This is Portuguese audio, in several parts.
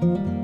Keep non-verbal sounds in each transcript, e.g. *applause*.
thank you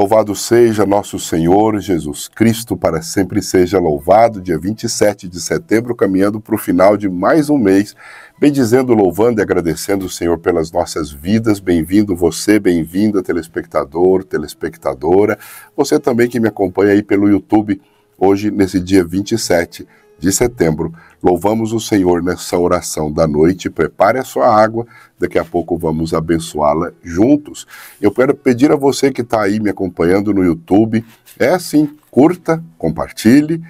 Louvado seja nosso Senhor Jesus Cristo, para sempre seja louvado. Dia 27 de setembro, caminhando para o final de mais um mês, bendizendo, louvando e agradecendo o Senhor pelas nossas vidas. Bem-vindo você, bem-vinda, telespectador, telespectadora. Você também que me acompanha aí pelo YouTube, hoje, nesse dia 27 de setembro. Louvamos o Senhor nessa oração da noite. Prepare a sua água, daqui a pouco vamos abençoá-la juntos. Eu quero pedir a você que está aí me acompanhando no YouTube, é assim, curta, compartilhe,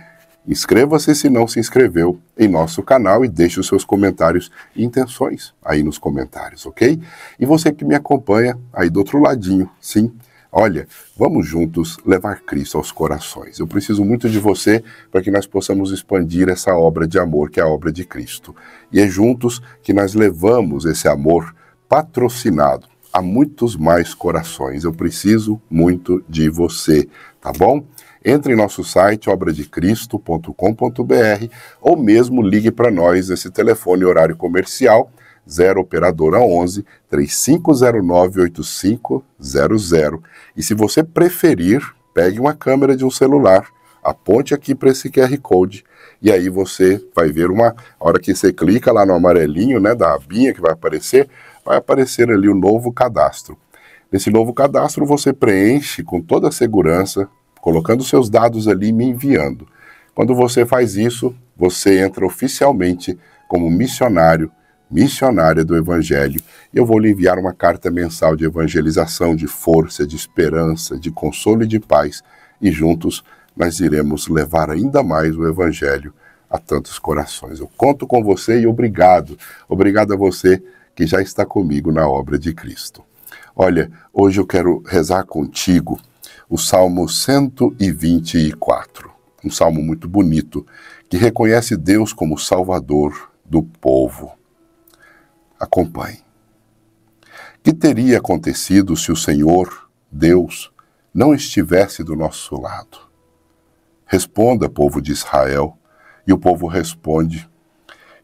inscreva-se se não se inscreveu em nosso canal e deixe os seus comentários e intenções aí nos comentários, ok? E você que me acompanha aí do outro ladinho, sim, Olha, vamos juntos levar Cristo aos corações. Eu preciso muito de você para que nós possamos expandir essa obra de amor que é a obra de Cristo. E é juntos que nós levamos esse amor patrocinado a muitos mais corações. Eu preciso muito de você, tá bom? Entre em nosso site obradecristo.com.br ou mesmo ligue para nós nesse telefone horário comercial 0 operadora 11 3509 8500. E se você preferir, pegue uma câmera de um celular, aponte aqui para esse QR Code e aí você vai ver uma, a hora que você clica lá no amarelinho, né, da abinha que vai aparecer, vai aparecer ali o novo cadastro. Nesse novo cadastro você preenche com toda a segurança, colocando seus dados ali e me enviando. Quando você faz isso, você entra oficialmente como missionário missionária do Evangelho, eu vou lhe enviar uma carta mensal de evangelização, de força, de esperança, de consolo e de paz, e juntos nós iremos levar ainda mais o Evangelho a tantos corações. Eu conto com você e obrigado, obrigado a você que já está comigo na obra de Cristo. Olha, hoje eu quero rezar contigo o Salmo 124, um salmo muito bonito que reconhece Deus como Salvador do povo acompanhe. Que teria acontecido se o Senhor, Deus, não estivesse do nosso lado? Responda, povo de Israel. E o povo responde: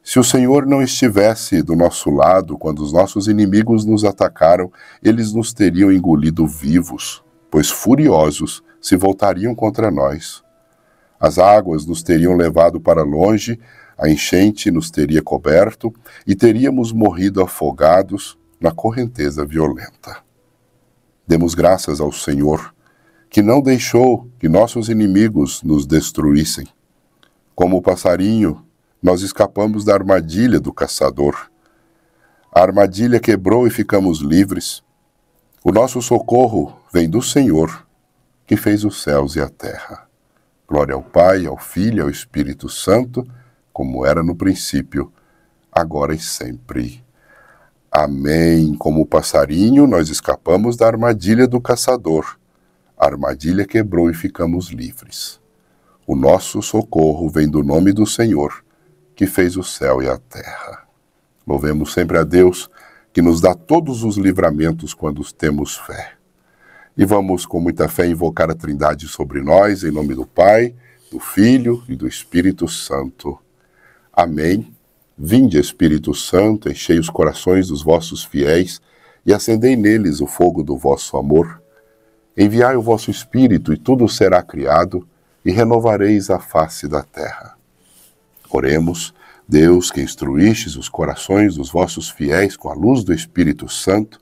Se o Senhor não estivesse do nosso lado quando os nossos inimigos nos atacaram, eles nos teriam engolido vivos, pois furiosos se voltariam contra nós. As águas nos teriam levado para longe, a enchente nos teria coberto e teríamos morrido afogados na correnteza violenta. Demos graças ao Senhor, que não deixou que nossos inimigos nos destruíssem. Como o passarinho, nós escapamos da armadilha do caçador. A armadilha quebrou e ficamos livres. O nosso socorro vem do Senhor, que fez os céus e a terra. Glória ao Pai, ao Filho e ao Espírito Santo como era no princípio, agora e sempre. Amém. Como o passarinho, nós escapamos da armadilha do caçador. A armadilha quebrou e ficamos livres. O nosso socorro vem do nome do Senhor, que fez o céu e a terra. Louvemos sempre a Deus, que nos dá todos os livramentos quando temos fé. E vamos com muita fé invocar a Trindade sobre nós, em nome do Pai, do Filho e do Espírito Santo. Amém. Vinde, Espírito Santo, enchei os corações dos vossos fiéis e acendei neles o fogo do vosso amor. Enviai o vosso Espírito, e tudo será criado, e renovareis a face da terra. Oremos, Deus, que instruístes os corações dos vossos fiéis com a luz do Espírito Santo,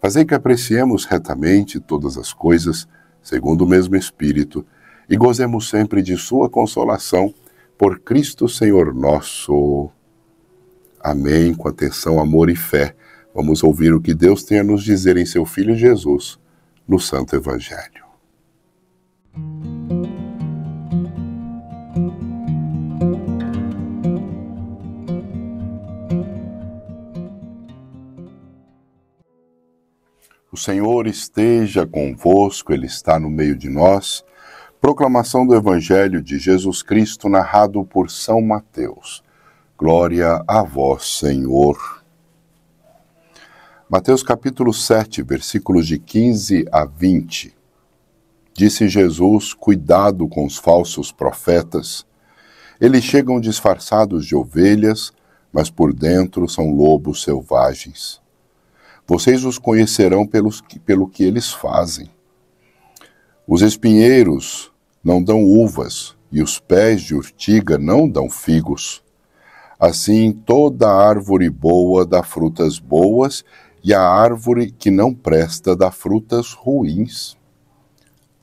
fazei que apreciemos retamente todas as coisas, segundo o mesmo Espírito, e gozemos sempre de Sua consolação por Cristo Senhor nosso. Amém. Com atenção, amor e fé, vamos ouvir o que Deus tem a nos dizer em seu Filho Jesus, no Santo Evangelho. O Senhor esteja convosco, Ele está no meio de nós. Proclamação do Evangelho de Jesus Cristo narrado por São Mateus. Glória a vós, Senhor. Mateus capítulo 7, versículos de 15 a 20. Disse Jesus: Cuidado com os falsos profetas. Eles chegam disfarçados de ovelhas, mas por dentro são lobos selvagens. Vocês os conhecerão pelos, pelo que eles fazem. Os espinheiros não dão uvas, e os pés de urtiga não dão figos. Assim toda árvore boa dá frutas boas, e a árvore que não presta dá frutas ruins.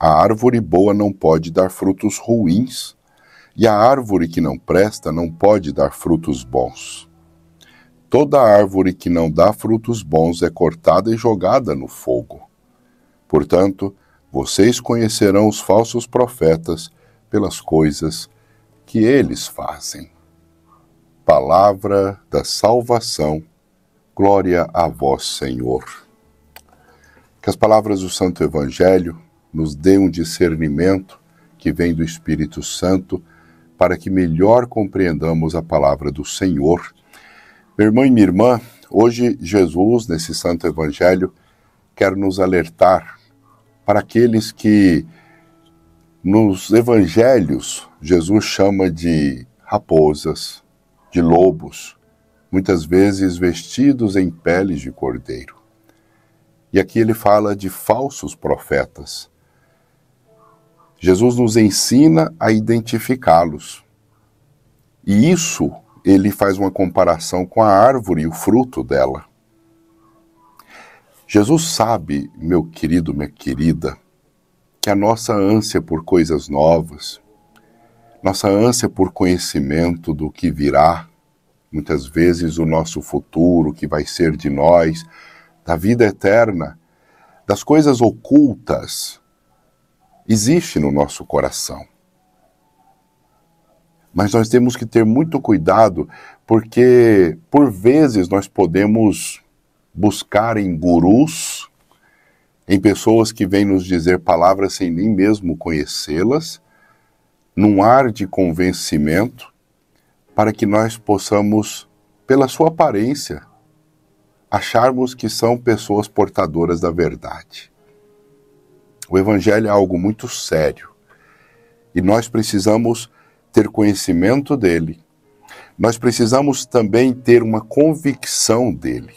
A árvore boa não pode dar frutos ruins, e a árvore que não presta não pode dar frutos bons. Toda árvore que não dá frutos bons é cortada e jogada no fogo. Portanto, vocês conhecerão os falsos profetas pelas coisas que eles fazem. Palavra da salvação, glória a vós, Senhor. Que as palavras do Santo Evangelho nos dêem um discernimento que vem do Espírito Santo para que melhor compreendamos a palavra do Senhor. Meu irmão e minha irmã, hoje Jesus, nesse Santo Evangelho, quer nos alertar para aqueles que nos evangelhos Jesus chama de raposas, de lobos, muitas vezes vestidos em peles de cordeiro. E aqui ele fala de falsos profetas. Jesus nos ensina a identificá-los. E isso ele faz uma comparação com a árvore e o fruto dela. Jesus sabe, meu querido, minha querida, que a nossa ânsia por coisas novas, nossa ânsia por conhecimento do que virá, muitas vezes o nosso futuro, o que vai ser de nós, da vida eterna, das coisas ocultas, existe no nosso coração. Mas nós temos que ter muito cuidado, porque por vezes nós podemos buscar em gurus, em pessoas que vêm nos dizer palavras sem nem mesmo conhecê-las, num ar de convencimento, para que nós possamos, pela sua aparência, acharmos que são pessoas portadoras da verdade. O Evangelho é algo muito sério e nós precisamos ter conhecimento dele. Nós precisamos também ter uma convicção dele.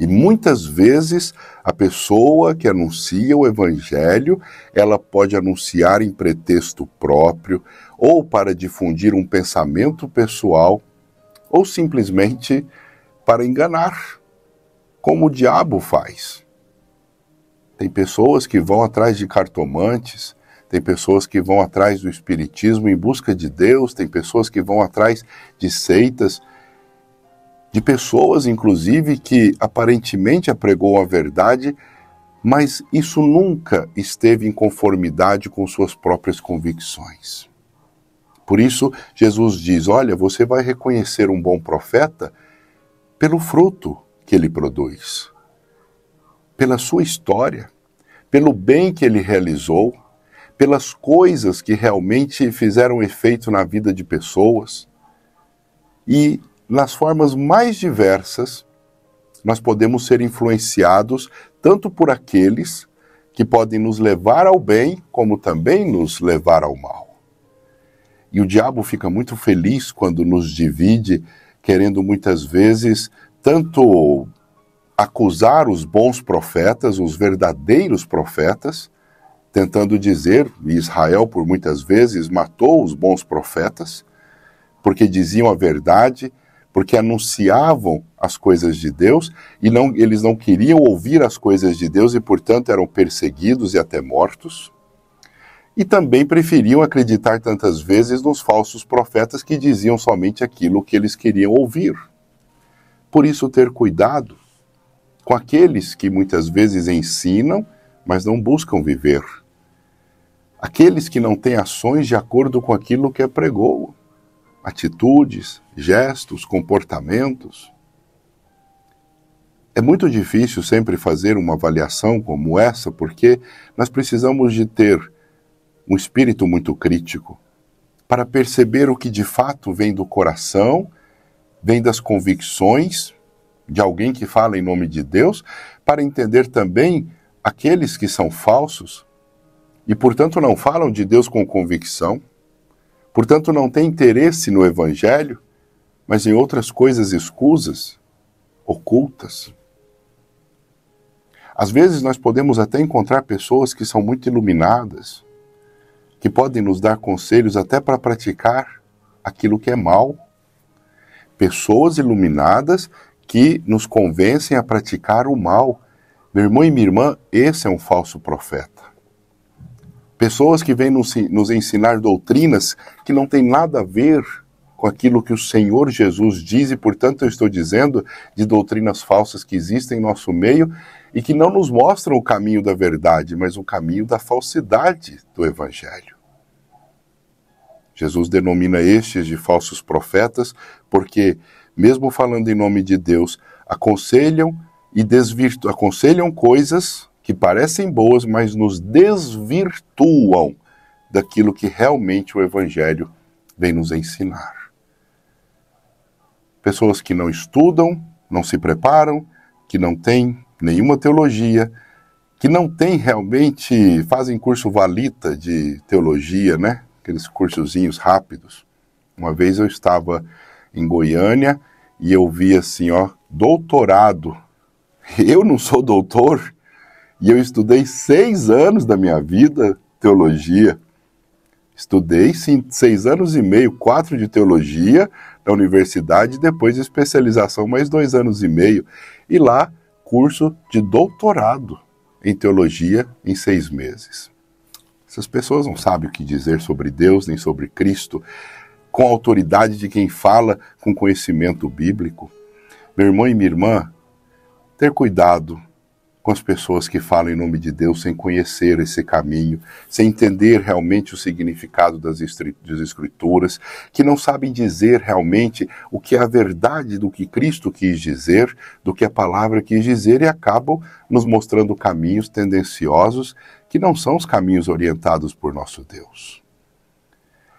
E muitas vezes a pessoa que anuncia o evangelho, ela pode anunciar em pretexto próprio, ou para difundir um pensamento pessoal, ou simplesmente para enganar, como o diabo faz. Tem pessoas que vão atrás de cartomantes, tem pessoas que vão atrás do espiritismo em busca de Deus, tem pessoas que vão atrás de seitas de pessoas, inclusive, que aparentemente apregou a verdade, mas isso nunca esteve em conformidade com suas próprias convicções. Por isso, Jesus diz: Olha, você vai reconhecer um bom profeta pelo fruto que ele produz, pela sua história, pelo bem que ele realizou, pelas coisas que realmente fizeram efeito na vida de pessoas. E nas formas mais diversas, nós podemos ser influenciados tanto por aqueles que podem nos levar ao bem, como também nos levar ao mal. E o diabo fica muito feliz quando nos divide, querendo muitas vezes tanto acusar os bons profetas, os verdadeiros profetas, tentando dizer, Israel por muitas vezes matou os bons profetas, porque diziam a verdade porque anunciavam as coisas de Deus e não, eles não queriam ouvir as coisas de Deus e, portanto, eram perseguidos e até mortos. E também preferiam acreditar tantas vezes nos falsos profetas que diziam somente aquilo que eles queriam ouvir. Por isso, ter cuidado com aqueles que muitas vezes ensinam, mas não buscam viver. Aqueles que não têm ações de acordo com aquilo que é pregou atitudes, gestos, comportamentos. É muito difícil sempre fazer uma avaliação como essa, porque nós precisamos de ter um espírito muito crítico para perceber o que de fato vem do coração, vem das convicções de alguém que fala em nome de Deus, para entender também aqueles que são falsos e, portanto, não falam de Deus com convicção, Portanto, não tem interesse no Evangelho, mas em outras coisas escusas, ocultas. Às vezes, nós podemos até encontrar pessoas que são muito iluminadas, que podem nos dar conselhos até para praticar aquilo que é mal. Pessoas iluminadas que nos convencem a praticar o mal. Meu irmão e minha irmã, esse é um falso profeta. Pessoas que vêm nos, nos ensinar doutrinas que não têm nada a ver com aquilo que o Senhor Jesus diz, e portanto eu estou dizendo de doutrinas falsas que existem em nosso meio e que não nos mostram o caminho da verdade, mas o caminho da falsidade do Evangelho. Jesus denomina estes de falsos profetas porque, mesmo falando em nome de Deus, aconselham e desvirtu aconselham coisas que parecem boas, mas nos desvirtuam daquilo que realmente o Evangelho vem nos ensinar. Pessoas que não estudam, não se preparam, que não têm nenhuma teologia, que não têm realmente, fazem curso valita de teologia, né? Aqueles cursozinhos rápidos. Uma vez eu estava em Goiânia e eu vi assim, ó, doutorado. *laughs* Eu não sou doutor, e eu estudei seis anos da minha vida teologia. Estudei sim, seis anos e meio, quatro de teologia na universidade, depois de especialização, mais dois anos e meio. E lá, curso de doutorado em teologia em seis meses. Essas pessoas não sabem o que dizer sobre Deus nem sobre Cristo, com a autoridade de quem fala com conhecimento bíblico. Meu irmão e minha irmã, ter cuidado com as pessoas que falam em nome de Deus sem conhecer esse caminho, sem entender realmente o significado das Escrituras, que não sabem dizer realmente o que é a verdade do que Cristo quis dizer, do que a palavra quis dizer, e acabam nos mostrando caminhos tendenciosos que não são os caminhos orientados por nosso Deus.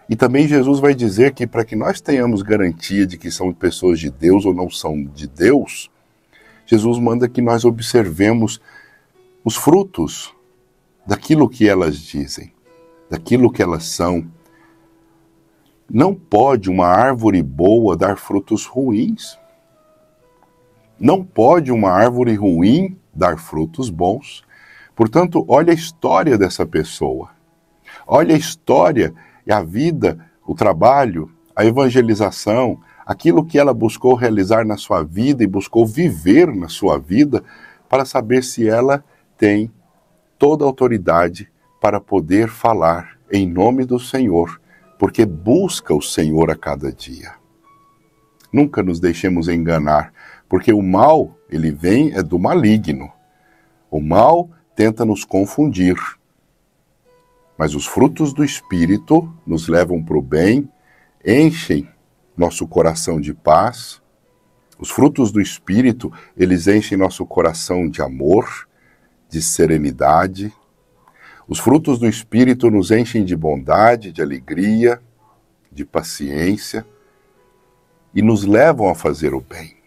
E também Jesus vai dizer que para que nós tenhamos garantia de que são pessoas de Deus ou não são de Deus, Jesus manda que nós observemos os frutos daquilo que elas dizem, daquilo que elas são. Não pode uma árvore boa dar frutos ruins. Não pode uma árvore ruim dar frutos bons. Portanto, olha a história dessa pessoa. Olha a história e a vida, o trabalho, a evangelização, aquilo que ela buscou realizar na sua vida e buscou viver na sua vida, para saber se ela tem toda a autoridade para poder falar em nome do Senhor, porque busca o Senhor a cada dia. Nunca nos deixemos enganar, porque o mal, ele vem é do maligno. O mal tenta nos confundir. Mas os frutos do Espírito nos levam para o bem, enchem nosso coração de paz. Os frutos do Espírito, eles enchem nosso coração de amor, de serenidade. Os frutos do Espírito nos enchem de bondade, de alegria, de paciência e nos levam a fazer o bem.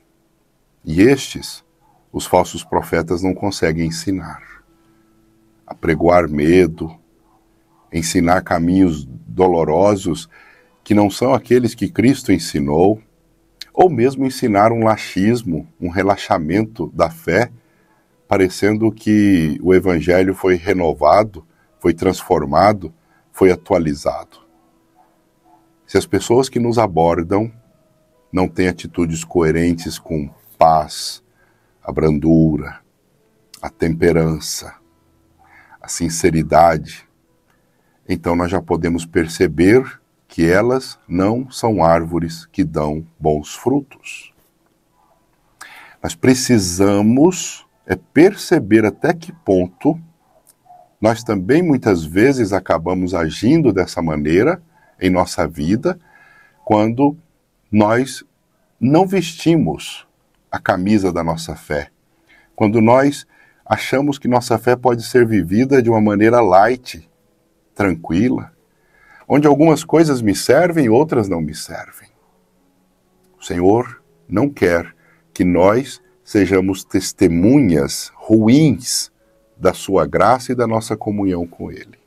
E estes, os falsos profetas não conseguem ensinar. Apregoar medo, ensinar caminhos dolorosos que não são aqueles que Cristo ensinou, ou mesmo ensinar um laxismo, um relaxamento da fé, parecendo que o Evangelho foi renovado, foi transformado, foi atualizado. Se as pessoas que nos abordam não têm atitudes coerentes com paz, a brandura, a temperança, a sinceridade, então nós já podemos perceber que elas não são árvores que dão bons frutos. Nós precisamos é perceber até que ponto nós também muitas vezes acabamos agindo dessa maneira em nossa vida quando nós não vestimos a camisa da nossa fé. Quando nós achamos que nossa fé pode ser vivida de uma maneira light, tranquila, onde algumas coisas me servem, outras não me servem. O Senhor não quer que nós sejamos testemunhas ruins da Sua graça e da nossa comunhão com Ele.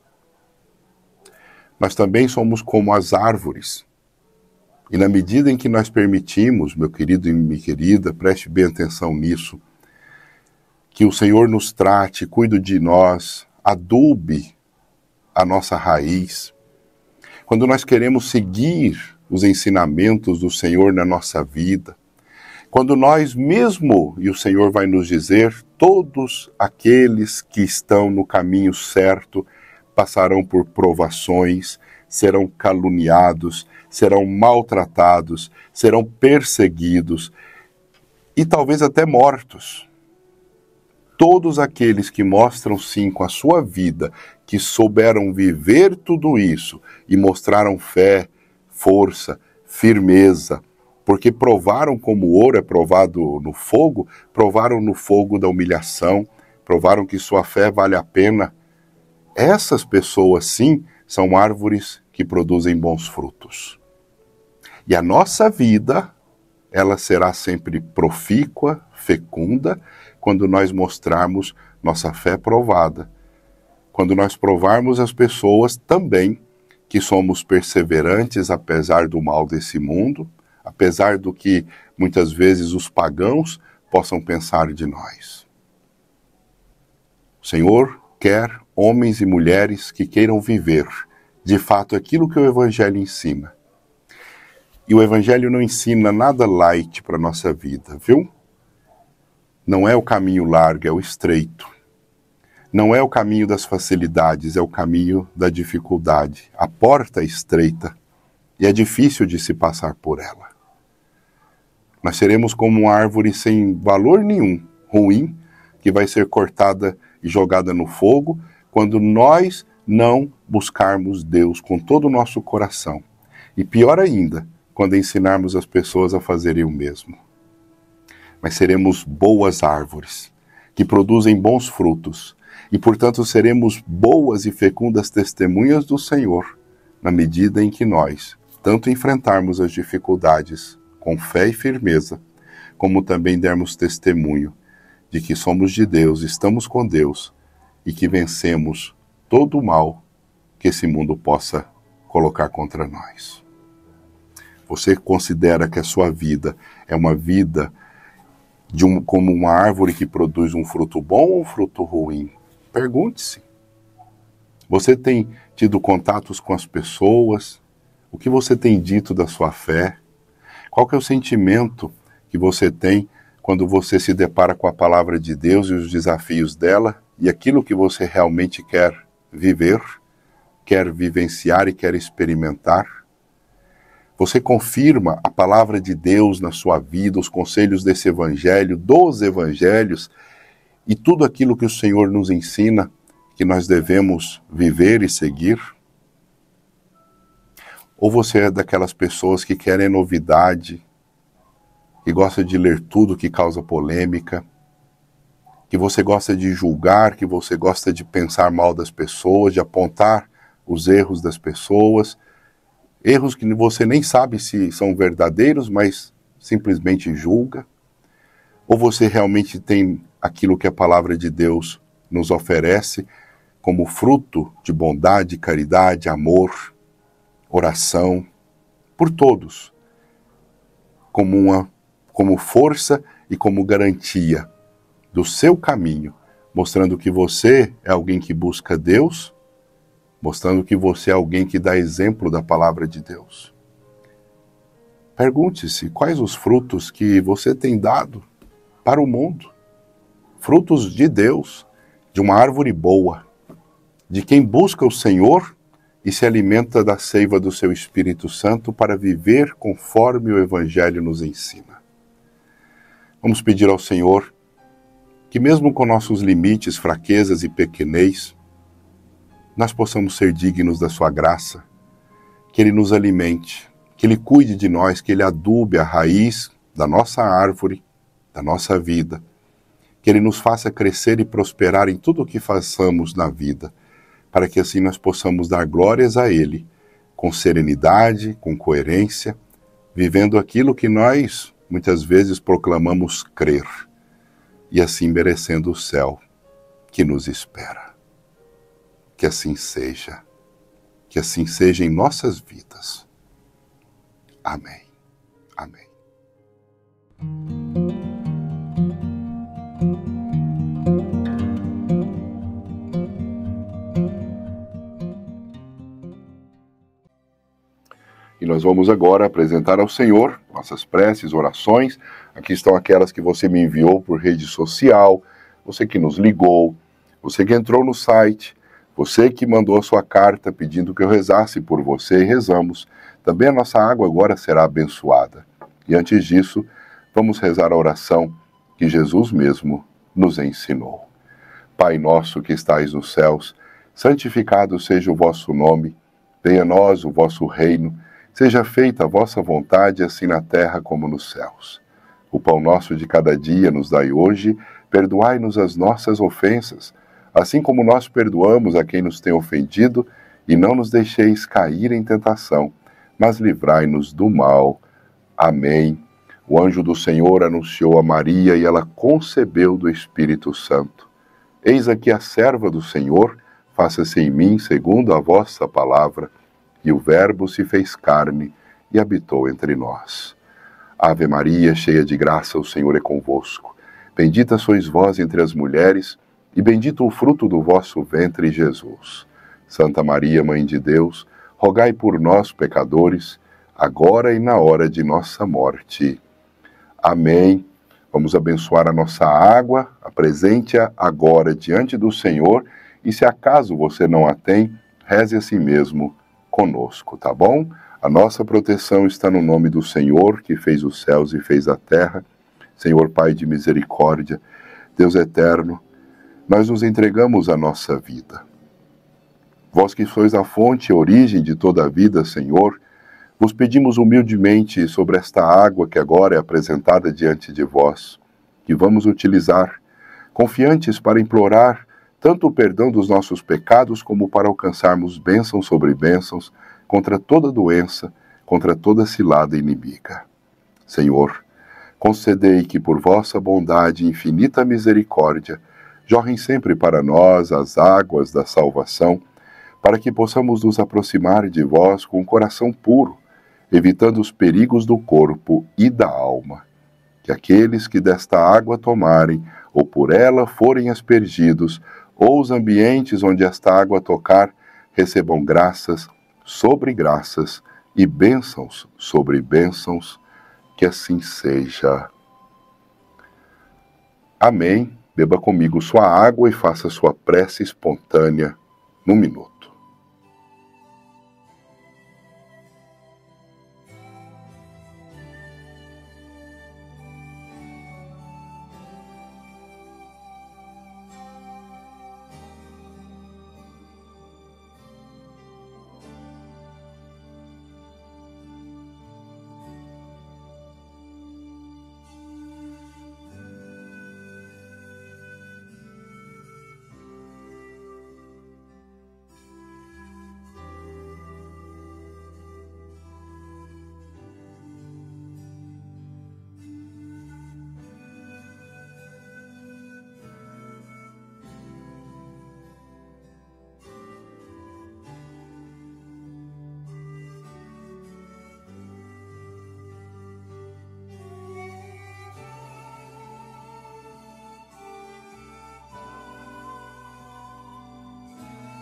Mas também somos como as árvores. E na medida em que nós permitimos, meu querido e minha querida, preste bem atenção nisso, que o Senhor nos trate, cuide de nós, adube a nossa raiz, quando nós queremos seguir os ensinamentos do Senhor na nossa vida, quando nós mesmo, e o Senhor vai nos dizer, todos aqueles que estão no caminho certo passarão por provações, serão caluniados, serão maltratados, serão perseguidos e talvez até mortos todos aqueles que mostram sim com a sua vida que souberam viver tudo isso e mostraram fé, força, firmeza, porque provaram como o ouro é provado no fogo, provaram no fogo da humilhação, provaram que sua fé vale a pena. Essas pessoas sim são árvores que produzem bons frutos. E a nossa vida, ela será sempre profícua, fecunda, quando nós mostrarmos nossa fé provada. Quando nós provarmos às pessoas também que somos perseverantes apesar do mal desse mundo, apesar do que muitas vezes os pagãos possam pensar de nós. O Senhor quer homens e mulheres que queiram viver, de fato, aquilo que o Evangelho ensina. E o Evangelho não ensina nada light para a nossa vida, viu? Não é o caminho largo, é o estreito. Não é o caminho das facilidades, é o caminho da dificuldade. A porta é estreita e é difícil de se passar por ela. Nós seremos como uma árvore sem valor nenhum, ruim, que vai ser cortada e jogada no fogo quando nós não buscarmos Deus com todo o nosso coração. E pior ainda, quando ensinarmos as pessoas a fazerem o mesmo mas seremos boas árvores, que produzem bons frutos, e portanto seremos boas e fecundas testemunhas do Senhor, na medida em que nós tanto enfrentarmos as dificuldades com fé e firmeza, como também dermos testemunho de que somos de Deus, estamos com Deus e que vencemos todo o mal que esse mundo possa colocar contra nós. Você considera que a sua vida é uma vida de um, como uma árvore que produz um fruto bom ou um fruto ruim? Pergunte-se. Você tem tido contatos com as pessoas? O que você tem dito da sua fé? Qual é o sentimento que você tem quando você se depara com a palavra de Deus e os desafios dela e aquilo que você realmente quer viver, quer vivenciar e quer experimentar? Você confirma a palavra de Deus na sua vida, os conselhos desse evangelho, dos evangelhos e tudo aquilo que o Senhor nos ensina que nós devemos viver e seguir? Ou você é daquelas pessoas que querem novidade, que gosta de ler tudo que causa polêmica, que você gosta de julgar, que você gosta de pensar mal das pessoas, de apontar os erros das pessoas, erros que você nem sabe se são verdadeiros, mas simplesmente julga? Ou você realmente tem aquilo que a palavra de Deus nos oferece como fruto de bondade, caridade, amor, oração por todos, como uma como força e como garantia do seu caminho, mostrando que você é alguém que busca Deus mostrando que você é alguém que dá exemplo da palavra de Deus. Pergunte-se quais os frutos que você tem dado para o mundo. Frutos de Deus, de uma árvore boa, de quem busca o Senhor e se alimenta da seiva do seu Espírito Santo para viver conforme o Evangelho nos ensina. Vamos pedir ao Senhor que, mesmo com nossos limites, fraquezas e pequenez, nós possamos ser dignos da Sua graça, que Ele nos alimente, que Ele cuide de nós, que Ele adube a raiz da nossa árvore, da nossa vida, que Ele nos faça crescer e prosperar em tudo o que façamos na vida, para que assim nós possamos dar glórias a Ele, com serenidade, com coerência, vivendo aquilo que nós muitas vezes proclamamos crer, e assim merecendo o céu que nos espera. Que assim seja. Que assim seja em nossas vidas. Amém. Amém. E nós vamos agora apresentar ao Senhor nossas preces, orações. Aqui estão aquelas que você me enviou por rede social, você que nos ligou, você que entrou no site você que mandou a sua carta pedindo que eu rezasse por você e rezamos. Também a nossa água agora será abençoada. E antes disso, vamos rezar a oração que Jesus mesmo nos ensinou. Pai nosso que estais nos céus, santificado seja o vosso nome, venha a nós o vosso reino, seja feita a vossa vontade, assim na terra como nos céus. O pão nosso de cada dia nos dai hoje, perdoai-nos as nossas ofensas, assim como nós perdoamos a quem nos tem ofendido, e não nos deixeis cair em tentação, mas livrai-nos do mal. Amém. O anjo do Senhor anunciou a Maria e ela concebeu do Espírito Santo. Eis aqui a serva do Senhor, faça-se em mim segundo a vossa palavra. E o Verbo se fez carne e habitou entre nós. Ave Maria, cheia de graça, o Senhor é convosco. Bendita sois vós entre as mulheres e bendito o fruto do vosso ventre, Jesus. Santa Maria, Mãe de Deus, rogai por nós, pecadores, agora e na hora de nossa morte. Amém. Vamos abençoar a nossa água, apresente-a agora diante do Senhor e se acaso você não a tem, reze a si mesmo conosco, tá bom? A nossa proteção está no nome do Senhor, que fez os céus e fez a terra. Senhor Pai de misericórdia, Deus eterno, nós nos entregamos à nossa vida. Vós que sois a fonte e origem de toda a vida, Senhor, vos pedimos humildemente sobre esta água que agora é apresentada diante de vós, que vamos utilizar, confiantes para implorar tanto o perdão dos nossos pecados como para alcançarmos bênçãos sobre bênçãos contra toda doença, contra toda cilada inimiga. Senhor, concedei que por vossa bondade e infinita misericórdia jorrem sempre para nós as águas da salvação, para que possamos nos aproximar de vós com o um coração puro, evitando os perigos do corpo e da alma. Que aqueles que desta água tomarem, ou por ela forem aspergidos, ou os ambientes onde esta água tocar, recebam graças sobre graças e bênçãos sobre bênçãos, que assim seja. Amém Beba comigo sua água e faça sua prece espontânea num minuto.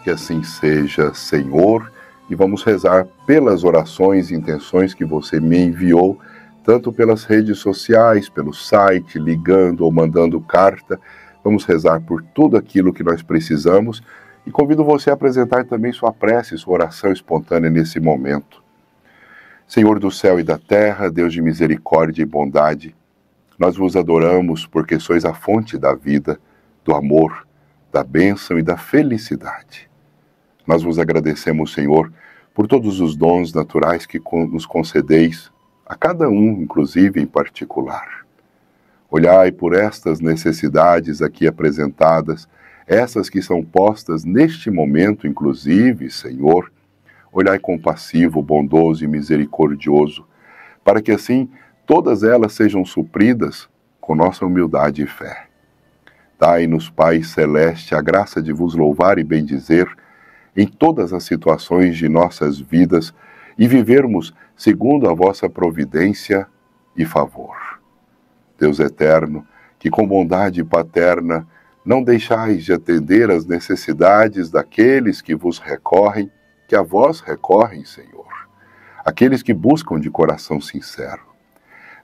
que assim seja, Senhor, e vamos rezar pelas orações e intenções que você me enviou, tanto pelas redes sociais, pelo site, ligando ou mandando carta. Vamos rezar por tudo aquilo que nós precisamos e convido você a apresentar também sua prece, sua oração espontânea nesse momento. Senhor do céu e da terra, Deus de misericórdia e bondade, nós vos adoramos porque sois a fonte da vida, do amor, da bênção e da felicidade. Nós vos agradecemos, Senhor, por todos os dons naturais que nos concedeis, a cada um, inclusive em particular. Olhai por estas necessidades aqui apresentadas, essas que são postas neste momento, inclusive, Senhor. Olhai compassivo, bondoso e misericordioso, para que assim todas elas sejam supridas com nossa humildade e fé. Dai-nos, Pai Celeste, a graça de vos louvar e bendizer em todas as situações de nossas vidas e vivermos segundo a vossa providência e favor. Deus eterno, que com bondade paterna não deixais de atender às necessidades daqueles que vos recorrem, que a vós recorrem, Senhor, aqueles que buscam de coração sincero.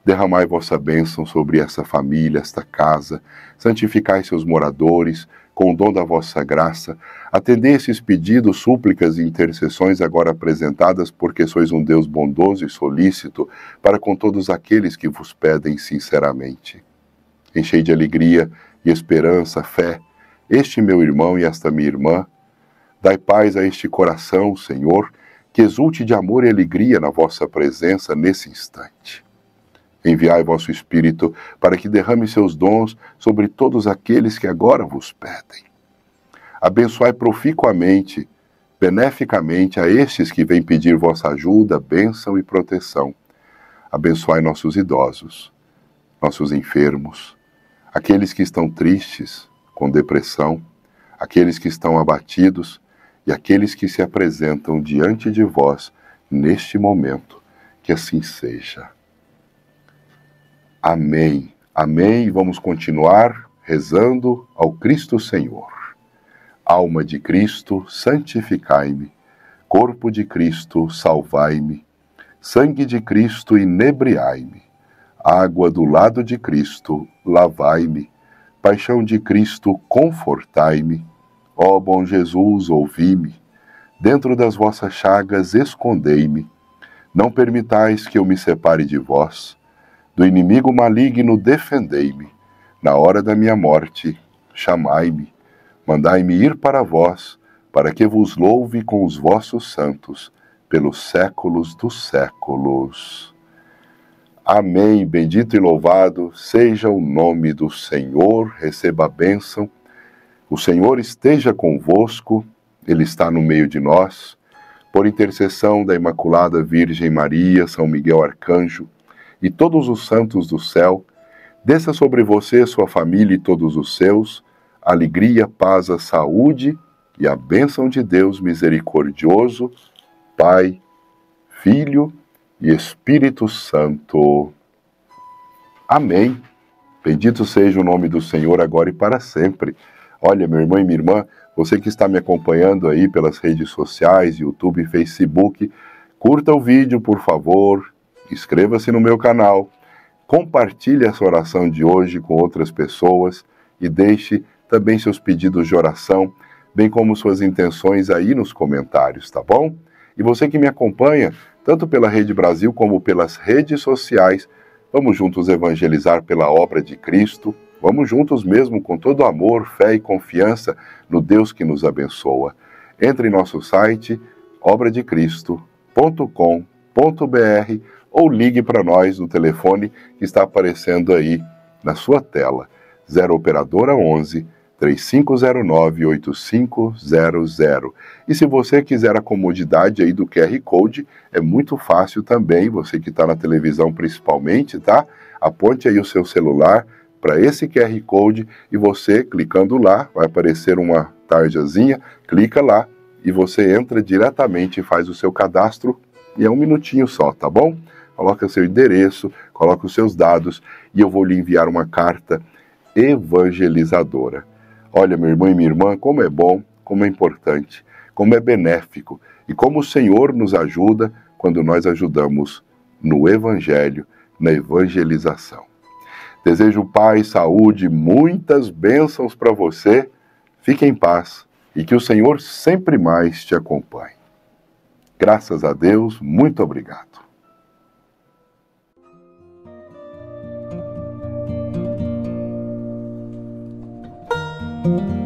Derramai vossa bênção sobre esta família, esta casa, santificai seus moradores, com o dom da vossa graça, atendei esses pedidos, súplicas e intercessões agora apresentadas, porque sois um Deus bondoso e solícito para com todos aqueles que vos pedem sinceramente. Enchei de alegria e esperança, fé, este meu irmão e esta minha irmã. Dai paz a este coração, Senhor, que exulte de amor e alegria na vossa presença nesse instante. Enviai vosso Espírito para que derrame seus dons sobre todos aqueles que agora vos pedem. Abençoai proficuamente, beneficamente a estes que vêm pedir vossa ajuda, bênção e proteção. Abençoai nossos idosos, nossos enfermos, aqueles que estão tristes, com depressão, aqueles que estão abatidos e aqueles que se apresentam diante de vós neste momento. Que assim seja. Amém. Amém. Vamos continuar rezando ao Cristo Senhor. Alma de Cristo, santificai-me. Corpo de Cristo, salvai-me. Sangue de Cristo, inebriai-me. Água do lado de Cristo, lavai-me. Paixão de Cristo, confortai-me. Ó bom Jesus, ouvi-me. Dentro das vossas chagas, escondei-me. Não permitais que eu me separe de vós do inimigo maligno defendei-me. Na hora da minha morte, chamai-me. Mandai-me ir para vós, para que vos louve com os vossos santos, pelos séculos dos séculos. Amém. Bendito e louvado seja o nome do Senhor. Receba a bênção. O Senhor esteja convosco, Ele está no meio de nós. Por intercessão da Imaculada Virgem Maria, São Miguel Arcanjo, e todos os santos do céu, desça sobre você, sua família e todos os seus, alegria, paz, a saúde e a bênção de Deus misericordioso, Pai, Filho e Espírito Santo. Amém. Bendito seja o nome do Senhor agora e para sempre. Olha, meu irmão e minha irmã, você que está me acompanhando aí pelas redes sociais, YouTube Facebook, curta o vídeo, por favor, inscreva-se no meu canal, compartilhe essa oração de hoje com outras pessoas e deixe também seus pedidos de oração, bem como suas intenções aí nos comentários, tá bom? E você que me acompanha, tanto pela Rede Brasil como pelas redes sociais, vamos juntos evangelizar pela obra de Cristo, vamos juntos mesmo com todo amor, fé e confiança no Deus que nos abençoa. Entre em nosso site, obradecristo.com.br ou ligue para nós no telefone que está aparecendo aí na sua tela, 0 operadora 11 3509 8500. E se você quiser a comodidade aí do QR Code, é muito fácil também, você que está na televisão principalmente, tá? Aponte aí o seu celular para esse QR Code e você, clicando lá, vai aparecer uma tarjazinha, clica lá e você entra diretamente e faz o seu cadastro e é um minutinho só, tá bom? coloca seu endereço, coloca os seus dados e eu vou lhe enviar uma carta evangelizadora. Olha, meu irmão e minha irmã, como é bom, como é importante, como é benéfico e como o Senhor nos ajuda quando nós ajudamos no evangelho, na evangelização. Desejo paz, saúde, muitas bênçãos para você. Fique em paz e que o Senhor sempre mais te acompanhe. Graças a Deus, muito obrigado. thank you